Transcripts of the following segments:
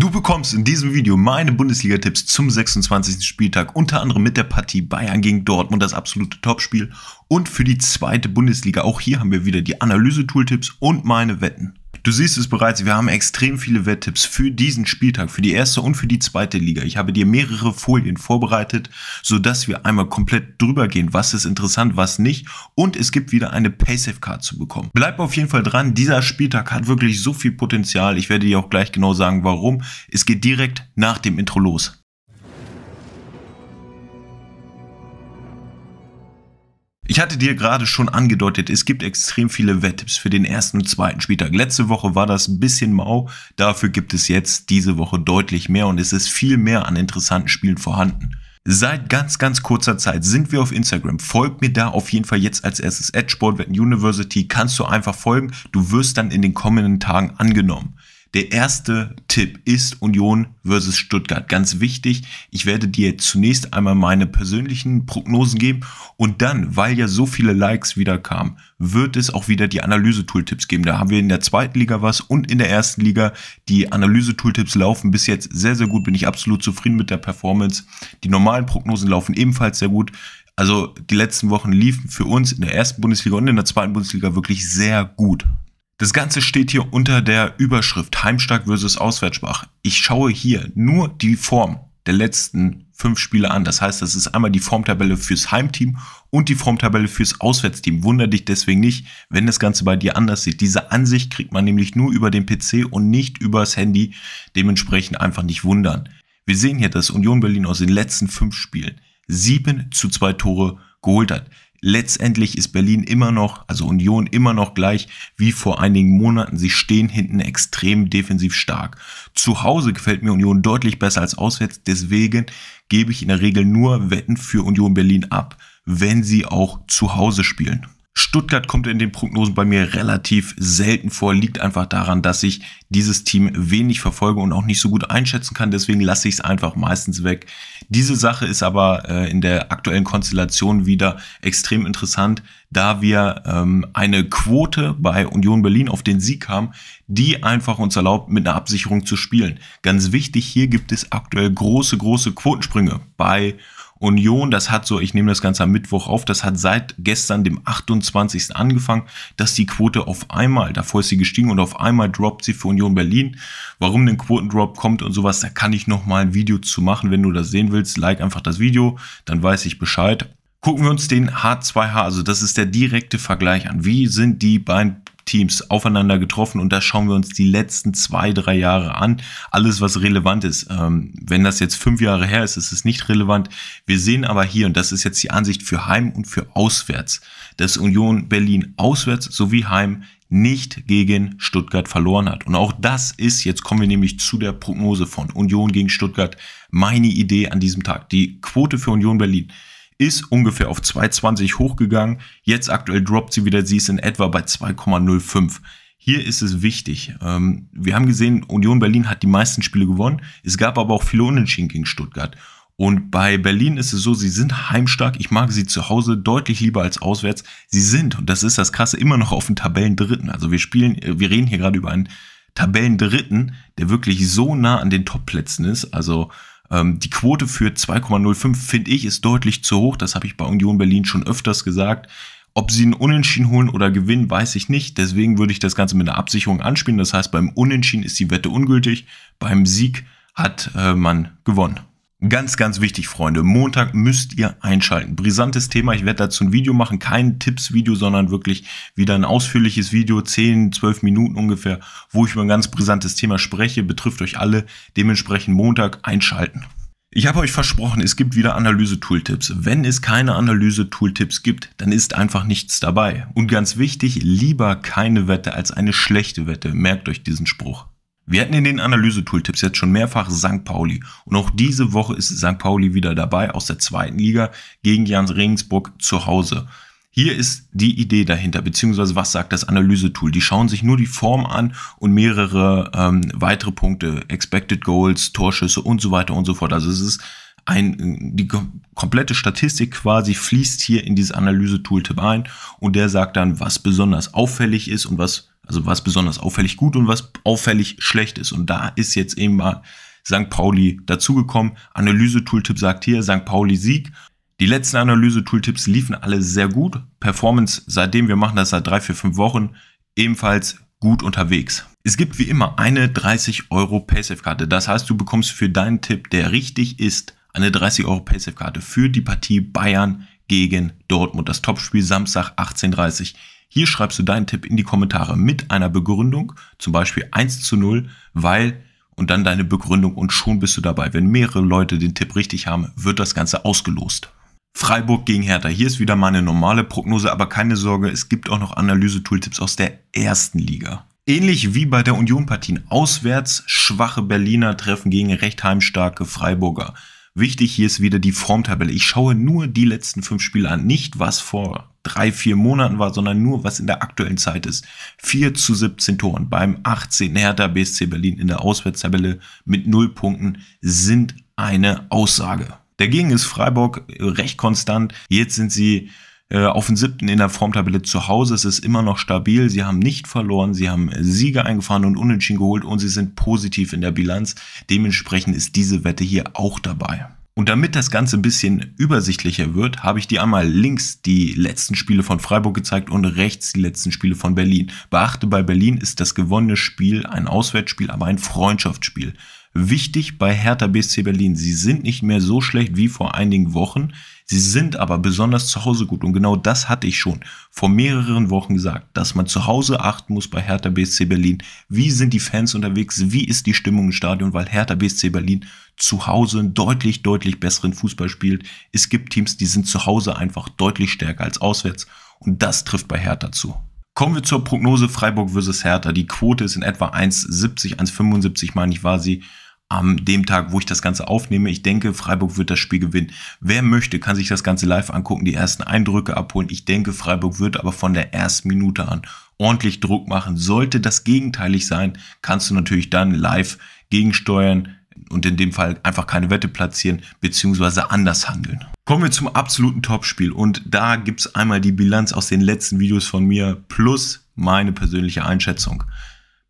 Du bekommst in diesem Video meine Bundesliga-Tipps zum 26. Spieltag, unter anderem mit der Partie Bayern gegen Dortmund, das absolute Topspiel und für die zweite Bundesliga. Auch hier haben wir wieder die Analyse-Tool-Tipps und meine Wetten. Du siehst es bereits, wir haben extrem viele Wetttipps für diesen Spieltag, für die erste und für die zweite Liga. Ich habe dir mehrere Folien vorbereitet, sodass wir einmal komplett drüber gehen, was ist interessant, was nicht. Und es gibt wieder eine Paysafe-Card zu bekommen. Bleib auf jeden Fall dran, dieser Spieltag hat wirklich so viel Potenzial. Ich werde dir auch gleich genau sagen, warum. Es geht direkt nach dem Intro los. Ich hatte dir gerade schon angedeutet, es gibt extrem viele Wetttipps für den ersten und zweiten Spieltag. Letzte Woche war das ein bisschen mau, dafür gibt es jetzt diese Woche deutlich mehr und es ist viel mehr an interessanten Spielen vorhanden. Seit ganz, ganz kurzer Zeit sind wir auf Instagram. Folgt mir da auf jeden Fall jetzt als erstes at Sportwetten University. Kannst du einfach folgen. Du wirst dann in den kommenden Tagen angenommen. Der erste Tipp ist Union versus Stuttgart. Ganz wichtig, ich werde dir zunächst einmal meine persönlichen Prognosen geben und dann, weil ja so viele Likes wieder kamen, wird es auch wieder die Analyse-Tooltips geben. Da haben wir in der zweiten Liga was und in der ersten Liga. Die Analyse-Tooltips laufen bis jetzt sehr, sehr gut. Bin ich absolut zufrieden mit der Performance. Die normalen Prognosen laufen ebenfalls sehr gut. Also die letzten Wochen liefen für uns in der ersten Bundesliga und in der zweiten Bundesliga wirklich sehr gut. Das Ganze steht hier unter der Überschrift Heimstark versus Auswärtsbach. Ich schaue hier nur die Form der letzten fünf Spiele an. Das heißt, das ist einmal die Formtabelle fürs Heimteam und die Formtabelle fürs Auswärtsteam. Wunder dich deswegen nicht, wenn das Ganze bei dir anders sieht. Diese Ansicht kriegt man nämlich nur über den PC und nicht übers Handy. Dementsprechend einfach nicht wundern. Wir sehen hier, dass Union Berlin aus den letzten fünf Spielen sieben zu zwei Tore geholt hat letztendlich ist Berlin immer noch, also Union immer noch gleich wie vor einigen Monaten. Sie stehen hinten extrem defensiv stark. Zu Hause gefällt mir Union deutlich besser als auswärts. Deswegen gebe ich in der Regel nur Wetten für Union Berlin ab, wenn sie auch zu Hause spielen. Stuttgart kommt in den Prognosen bei mir relativ selten vor, liegt einfach daran, dass ich dieses Team wenig verfolge und auch nicht so gut einschätzen kann. Deswegen lasse ich es einfach meistens weg. Diese Sache ist aber äh, in der aktuellen Konstellation wieder extrem interessant, da wir ähm, eine Quote bei Union Berlin auf den Sieg haben, die einfach uns erlaubt, mit einer Absicherung zu spielen. Ganz wichtig, hier gibt es aktuell große, große Quotensprünge bei Union, das hat so, ich nehme das Ganze am Mittwoch auf, das hat seit gestern, dem 28. angefangen, dass die Quote auf einmal, davor ist sie gestiegen und auf einmal droppt sie für Union Berlin. Warum ein Quotendrop kommt und sowas, da kann ich nochmal ein Video zu machen. Wenn du das sehen willst, like einfach das Video, dann weiß ich Bescheid. Gucken wir uns den H2H, also das ist der direkte Vergleich an. Wie sind die beiden Teams aufeinander getroffen und da schauen wir uns die letzten zwei, drei Jahre an. Alles, was relevant ist. Ähm, wenn das jetzt fünf Jahre her ist, ist es nicht relevant. Wir sehen aber hier, und das ist jetzt die Ansicht für Heim und für Auswärts, dass Union Berlin auswärts sowie Heim nicht gegen Stuttgart verloren hat. Und auch das ist, jetzt kommen wir nämlich zu der Prognose von Union gegen Stuttgart, meine Idee an diesem Tag. Die Quote für Union Berlin ist ungefähr auf 2,20 hochgegangen. Jetzt aktuell droppt sie wieder, sie ist in etwa bei 2,05. Hier ist es wichtig. Ähm, wir haben gesehen, Union Berlin hat die meisten Spiele gewonnen. Es gab aber auch viele Unentschieden gegen Stuttgart. Und bei Berlin ist es so, sie sind heimstark. Ich mag sie zu Hause deutlich lieber als auswärts. Sie sind, und das ist das Krasse, immer noch auf dem Tabellendritten. Also wir spielen, äh, wir reden hier gerade über einen Tabellendritten, der wirklich so nah an den Topplätzen ist. Also ähm, die Quote für 2,05 finde ich ist deutlich zu hoch. Das habe ich bei Union Berlin schon öfters gesagt. Ob sie einen Unentschieden holen oder gewinnen, weiß ich nicht. Deswegen würde ich das Ganze mit einer Absicherung anspielen. Das heißt, beim Unentschieden ist die Wette ungültig. Beim Sieg hat äh, man gewonnen. Ganz, ganz wichtig, Freunde. Montag müsst ihr einschalten. Brisantes Thema. Ich werde dazu ein Video machen. Kein Tipps-Video, sondern wirklich wieder ein ausführliches Video. 10, 12 Minuten ungefähr, wo ich über ein ganz brisantes Thema spreche. Betrifft euch alle. Dementsprechend Montag einschalten. Ich habe euch versprochen, es gibt wieder Analyse-Tooltips. Wenn es keine Analyse-Tooltips gibt, dann ist einfach nichts dabei. Und ganz wichtig, lieber keine Wette als eine schlechte Wette. Merkt euch diesen Spruch. Wir hatten in den analyse tool tipps jetzt schon mehrfach St. Pauli und auch diese Woche ist St. Pauli wieder dabei aus der zweiten Liga gegen Jans Regensburg zu Hause. Hier ist die Idee dahinter, beziehungsweise was sagt das Analyse-Tool? Die schauen sich nur die Form an und mehrere ähm, weitere Punkte, Expected Goals, Torschüsse und so weiter und so fort. Also es ist ein, die komplette Statistik quasi fließt hier in dieses analyse tool tipp ein und der sagt dann, was besonders auffällig ist und was also was besonders auffällig gut und was auffällig schlecht ist. Und da ist jetzt eben mal St. Pauli dazugekommen. Analyse-Tooltip sagt hier St. Pauli Sieg. Die letzten Analyse-Tooltips liefen alle sehr gut. Performance, seitdem wir machen das seit drei, vier, fünf Wochen, ebenfalls gut unterwegs. Es gibt wie immer eine 30 Euro Paysafe-Karte. Das heißt, du bekommst für deinen Tipp, der richtig ist, eine 30 Euro Paysafe-Karte für die Partie Bayern gegen Dortmund. Das Topspiel Samstag 18.30 Uhr. Hier schreibst du deinen Tipp in die Kommentare mit einer Begründung, zum Beispiel 1 zu 0, weil und dann deine Begründung und schon bist du dabei. Wenn mehrere Leute den Tipp richtig haben, wird das Ganze ausgelost. Freiburg gegen Hertha. Hier ist wieder meine normale Prognose, aber keine Sorge, es gibt auch noch Analyse-Tooltips aus der ersten Liga. Ähnlich wie bei der Union-Partien. Auswärts schwache Berliner treffen gegen recht heimstarke Freiburger. Wichtig hier ist wieder die Formtabelle. Ich schaue nur die letzten fünf Spiele an, nicht was vor drei, vier Monaten war, sondern nur was in der aktuellen Zeit ist. 4 zu 17 Toren beim 18. Hertha BSC Berlin in der Auswärtstabelle mit 0 Punkten sind eine Aussage. Dagegen ist Freiburg recht konstant. Jetzt sind sie äh, auf den siebten in der Formtabelle zu Hause. Es ist immer noch stabil. Sie haben nicht verloren. Sie haben äh, Siege eingefahren und Unentschieden geholt und sie sind positiv in der Bilanz. Dementsprechend ist diese Wette hier auch dabei. Und damit das Ganze ein bisschen übersichtlicher wird, habe ich dir einmal links die letzten Spiele von Freiburg gezeigt und rechts die letzten Spiele von Berlin. Beachte, bei Berlin ist das gewonnene Spiel ein Auswärtsspiel, aber ein Freundschaftsspiel wichtig bei Hertha BSC Berlin. Sie sind nicht mehr so schlecht wie vor einigen Wochen. Sie sind aber besonders zu Hause gut. Und genau das hatte ich schon vor mehreren Wochen gesagt, dass man zu Hause achten muss bei Hertha BSC Berlin. Wie sind die Fans unterwegs? Wie ist die Stimmung im Stadion? Weil Hertha BSC Berlin zu Hause einen deutlich, deutlich besseren Fußball spielt. Es gibt Teams, die sind zu Hause einfach deutlich stärker als auswärts. Und das trifft bei Hertha zu. Kommen wir zur Prognose Freiburg versus Hertha. Die Quote ist in etwa 1,70, 1,75 meine ich, war sie am dem Tag, wo ich das Ganze aufnehme. Ich denke, Freiburg wird das Spiel gewinnen. Wer möchte, kann sich das Ganze live angucken, die ersten Eindrücke abholen. Ich denke, Freiburg wird aber von der ersten Minute an ordentlich Druck machen. Sollte das gegenteilig sein, kannst du natürlich dann live gegensteuern und in dem Fall einfach keine Wette platzieren beziehungsweise anders handeln. Kommen wir zum absoluten Topspiel und da gibt es einmal die Bilanz aus den letzten Videos von mir plus meine persönliche Einschätzung.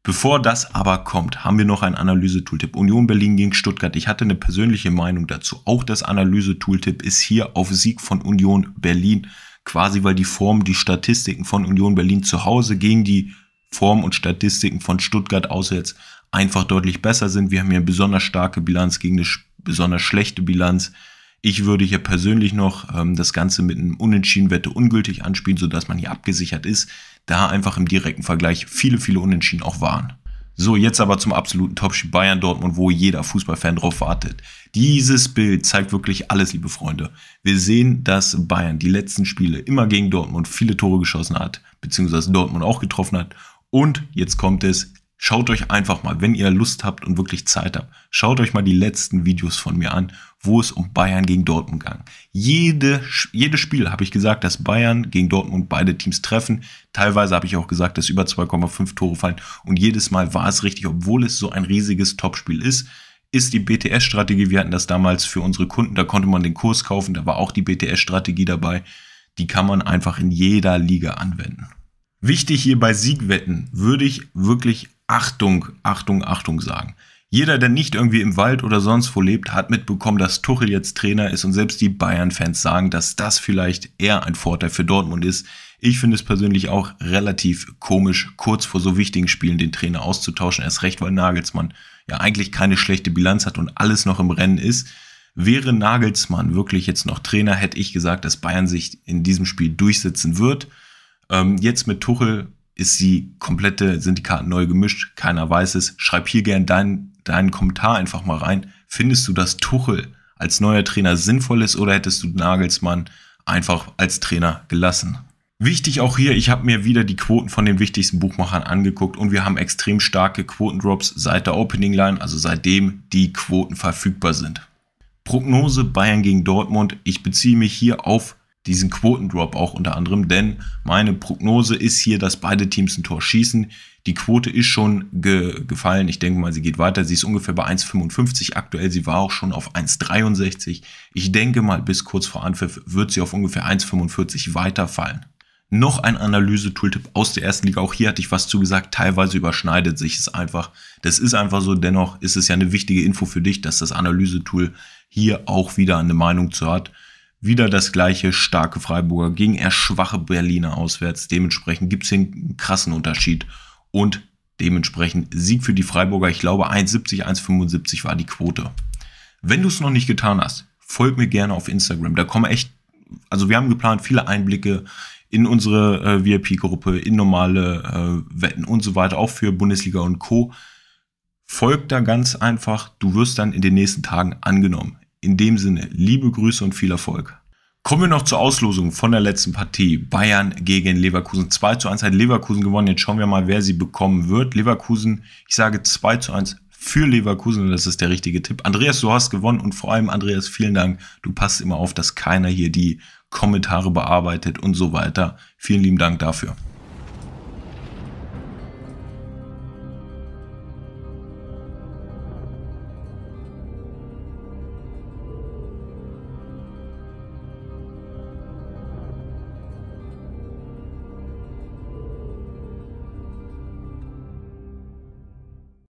Bevor das aber kommt, haben wir noch ein Analyse-Tooltip. Union Berlin gegen Stuttgart. Ich hatte eine persönliche Meinung dazu. Auch das Analyse-Tooltip ist hier auf Sieg von Union Berlin. Quasi weil die Form, die Statistiken von Union Berlin zu Hause gegen die Form und Statistiken von Stuttgart aus jetzt einfach deutlich besser sind. Wir haben hier eine besonders starke Bilanz gegen eine besonders schlechte Bilanz. Ich würde hier persönlich noch ähm, das Ganze mit einem Unentschieden Wette ungültig anspielen, sodass man hier abgesichert ist, da einfach im direkten Vergleich viele, viele Unentschieden auch waren. So, jetzt aber zum absoluten Topspiel Bayern Dortmund, wo jeder Fußballfan drauf wartet. Dieses Bild zeigt wirklich alles, liebe Freunde. Wir sehen, dass Bayern die letzten Spiele immer gegen Dortmund viele Tore geschossen hat, beziehungsweise Dortmund auch getroffen hat und jetzt kommt es, schaut euch einfach mal, wenn ihr Lust habt und wirklich Zeit habt, schaut euch mal die letzten Videos von mir an, wo es um Bayern gegen Dortmund ging. Jede, jedes Spiel habe ich gesagt, dass Bayern gegen Dortmund beide Teams treffen. Teilweise habe ich auch gesagt, dass über 2,5 Tore fallen. Und jedes Mal war es richtig, obwohl es so ein riesiges Topspiel ist ist die BTS-Strategie. Wir hatten das damals für unsere Kunden, da konnte man den Kurs kaufen, da war auch die BTS-Strategie dabei. Die kann man einfach in jeder Liga anwenden. Wichtig hier bei Siegwetten würde ich wirklich Achtung, Achtung, Achtung sagen. Jeder, der nicht irgendwie im Wald oder sonst wo lebt, hat mitbekommen, dass Tuchel jetzt Trainer ist und selbst die Bayern-Fans sagen, dass das vielleicht eher ein Vorteil für Dortmund ist. Ich finde es persönlich auch relativ komisch, kurz vor so wichtigen Spielen den Trainer auszutauschen, erst recht, weil Nagelsmann ja eigentlich keine schlechte Bilanz hat und alles noch im Rennen ist. Wäre Nagelsmann wirklich jetzt noch Trainer, hätte ich gesagt, dass Bayern sich in diesem Spiel durchsetzen wird. Ähm, jetzt mit Tuchel ist die komplette, sind die Karten neu gemischt, keiner weiß es. Schreib hier gerne deinen, deinen Kommentar einfach mal rein. Findest du, dass Tuchel als neuer Trainer sinnvoll ist oder hättest du Nagelsmann einfach als Trainer gelassen? Wichtig auch hier, ich habe mir wieder die Quoten von den wichtigsten Buchmachern angeguckt und wir haben extrem starke Quotendrops seit der Opening Line, also seitdem die Quoten verfügbar sind. Prognose Bayern gegen Dortmund. Ich beziehe mich hier auf diesen Quotendrop auch unter anderem, denn meine Prognose ist hier, dass beide Teams ein Tor schießen. Die Quote ist schon ge gefallen. Ich denke mal, sie geht weiter. Sie ist ungefähr bei 1,55 aktuell. Sie war auch schon auf 1,63. Ich denke mal, bis kurz vor Anpfiff wird sie auf ungefähr 1,45 weiterfallen. Noch ein Analyse-Tooltip aus der ersten Liga. Auch hier hatte ich was zugesagt. Teilweise überschneidet sich es einfach. Das ist einfach so. Dennoch ist es ja eine wichtige Info für dich, dass das Analyse-Tool hier auch wieder eine Meinung zu hat wieder das gleiche, starke Freiburger gegen eher schwache Berliner auswärts. Dementsprechend gibt es hier einen krassen Unterschied und dementsprechend Sieg für die Freiburger. Ich glaube 1,70, 1,75 war die Quote. Wenn du es noch nicht getan hast, folg mir gerne auf Instagram. Da kommen echt, also wir haben geplant, viele Einblicke in unsere äh, VIP-Gruppe, in normale äh, Wetten und so weiter, auch für Bundesliga und Co. Folgt da ganz einfach, du wirst dann in den nächsten Tagen angenommen. In dem Sinne, liebe Grüße und viel Erfolg. Kommen wir noch zur Auslosung von der letzten Partie. Bayern gegen Leverkusen. 2 zu 1 hat Leverkusen gewonnen. Jetzt schauen wir mal, wer sie bekommen wird. Leverkusen, ich sage 2 zu 1 für Leverkusen. Das ist der richtige Tipp. Andreas, du hast gewonnen und vor allem, Andreas, vielen Dank. Du passt immer auf, dass keiner hier die Kommentare bearbeitet und so weiter. Vielen lieben Dank dafür.